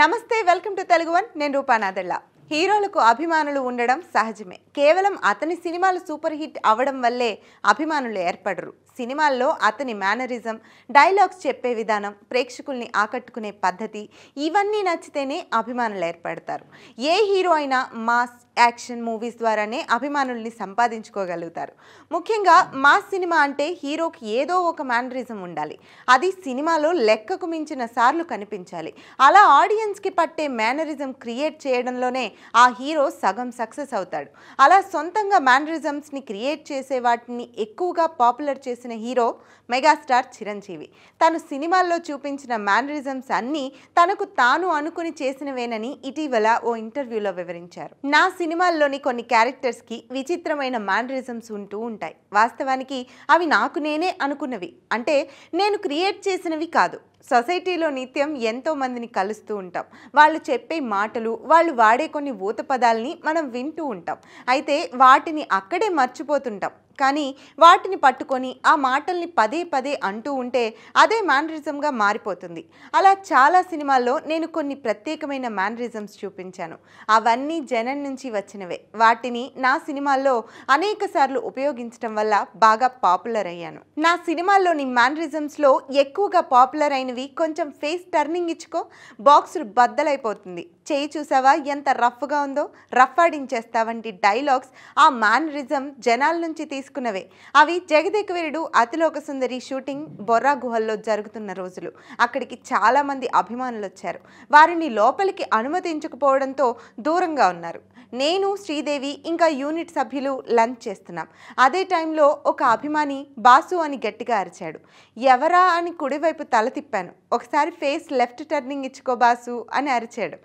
నమస్తే welcome to Telugu one నేను రూపానాథళ్ళ హీరోలకు అభిమానులు ఉండడం సహజమే కేవలం అతని సినిమాలు సూపర్ హిట్ అవడం వల్లే అభిమానులు ఏర్పడరు సినిమాల్లో అతని మేనరిజం డైలాగ్స్ చెప్పే విధానం ప్రేక్షకుల్ని ఆకట్టుకునే పద్ధతి ఇవన్నీ నచ్చితేనే అభిమానులు ఏర్పడతారు ఏ హీరో అయినా మాస్ యాక్షన్ మూవీస్ ద్వారానే అభిమానుల్ని సంపాదించుకోగలుగుతారు ముఖ్యంగా మా సినిమా అంటే హీరోకి ఏదో ఒక మేనరిజం ఉండాలి అది సినిమాలో లెక్కకు మించిన సార్లు కనిపించాలి అలా ఆడియన్స్కి పట్టే మేనరిజం క్రియేట్ చేయడంలోనే ఆ హీరో సగం సక్సెస్ అవుతాడు అలా సొంతంగా మేనరిజమ్స్ని క్రియేట్ చేసే వాటిని ఎక్కువగా పాపులర్ చేసిన హీరో మెగాస్టార్ చిరంజీవి తను సినిమాల్లో చూపించిన మేనరిజమ్స్ అన్నీ తనకు తాను అనుకుని చేసినవేనని ఇటీవల ఓ ఇంటర్వ్యూలో వివరించారు నా సినిమాల్లోని కొన్ని క్యారెక్టర్స్కి విచిత్రమైన మ్యాండరిజమ్స్ ఉంటూ ఉంటాయి వాస్తవానికి అవి నాకు నేనే అనుకున్నవి అంటే నేను క్రియేట్ చేసినవి కాదు సొసైటీలో నిత్యం ఎంతో మందిని కలుస్తూ ఉంటాం వాళ్ళు చెప్పే మాటలు వాళ్ళు వాడే కొన్ని ఊత పదాలని మనం వింటూ ఉంటాం అయితే వాటిని అక్కడే మర్చిపోతుంటాం కానీ వాటిని పట్టుకొని ఆ మాటల్ని పదే పదే అంటూ ఉంటే అదే మ్యానరిజంగా మారిపోతుంది అలా చాలా సినిమాల్లో నేను కొన్ని ప్రత్యేకమైన మ్యానరిజమ్స్ చూపించాను అవన్నీ జనం నుంచి వచ్చినవే వాటిని నా సినిమాల్లో అనేక సార్లు ఉపయోగించడం వల్ల బాగా పాపులర్ అయ్యాను నా సినిమాల్లోని మ్యానరిజమ్స్లో ఎక్కువగా పాపులర్ అయిన చేసినవి కొంచెం ఫేస్ టర్నింగ్ ఇచ్చుకో బాక్సులు బద్దలైపోతుంది చేయి చూసావా ఎంత రఫ్గా ఉందో రఫ్ ఆడించేస్తా వంటి డైలాగ్స్ ఆ మ్యానరిజం జనాల నుంచి తీసుకున్నవే అవి వీరుడు అతిలోక సుందరి షూటింగ్ బొర్రా గుహల్లో జరుగుతున్న రోజులు అక్కడికి చాలామంది అభిమానులు వచ్చారు వారిని లోపలికి అనుమతించకపోవడంతో దూరంగా ఉన్నారు నేను శ్రీదేవి ఇంకా యూనిట్ సభ్యులు లంచ్ చేస్తున్నాం అదే టైంలో ఒక అభిమాని బాసు అని గట్టిగా అరిచాడు ఎవరా అని కుడివైపు తల తిప్పాను ఒకసారి ఫేస్ లెఫ్ట్ టర్నింగ్ ఇచ్చుకో బాసు అని అరిచాడు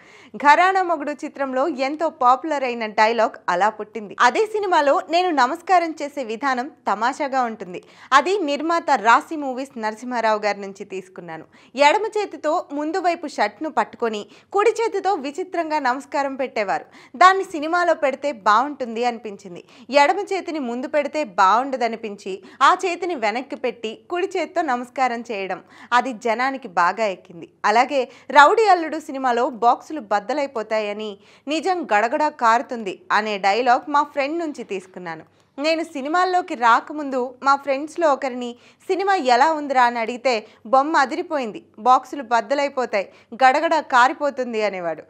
ఘరానా మొగుడు చిత్రంలో ఎంతో పాపులర్ అయిన డైలాగ్ అలా పుట్టింది అదే సినిమాలో నేను నమస్కారం చేసే విధానం తమాషాగా ఉంటుంది అది నిర్మాత రాశి మూవీస్ నరసింహారావు గారి నుంచి తీసుకున్నాను ఎడమ చేతితో ముందు వైపు షర్ట్ను పట్టుకొని కుడి చేతితో విచిత్రంగా నమస్కారం పెట్టేవారు దాన్ని సినిమాలో పెడితే బాగుంటుంది అనిపించింది ఎడమ చేతిని ముందు పెడితే బాగుండదనిపించి ఆ చేతిని వెనక్కి పెట్టి కుడి చేతితో నమస్కారం చేయడం అది జనానికి బాగా ఎక్కింది అలాగే రౌడీ అల్లుడు సినిమాలో బాక్సులు బద్దలైపోతాయని నిజం గడగడా కారుతుంది అనే డైలాగ్ మా ఫ్రెండ్ నుంచి తీసుకున్నాను నేను సినిమాల్లోకి రాకముందు మా ఫ్రెండ్స్లో ఒకరిని సినిమా ఎలా ఉందిరా అని అడిగితే బొమ్మ అదిరిపోయింది బాక్సులు బద్దలైపోతాయి గడగడ కారిపోతుంది అనేవాడు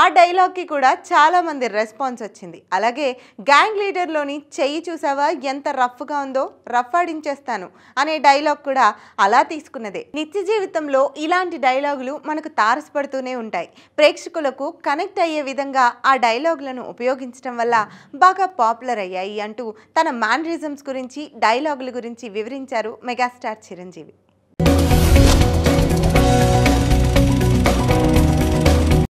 ఆ డైలాగ్కి కూడా చాలామంది రెస్పాన్స్ వచ్చింది అలాగే గ్యాంగ్ లీడర్లోని చెయ్యి చూసావా ఎంత రఫ్గా ఉందో రఫ్ ఆడించేస్తాను అనే డైలాగ్ కూడా అలా తీసుకున్నదే నిత్య జీవితంలో ఇలాంటి డైలాగులు మనకు తారసపడుతూనే ఉంటాయి ప్రేక్షకులకు కనెక్ట్ అయ్యే విధంగా ఆ డైలాగులను ఉపయోగించడం వల్ల బాగా పాపులర్ అయ్యాయి అంటూ తన మేనరిజమ్స్ గురించి డైలాగుల గురించి వివరించారు మెగాస్టార్ చిరంజీవి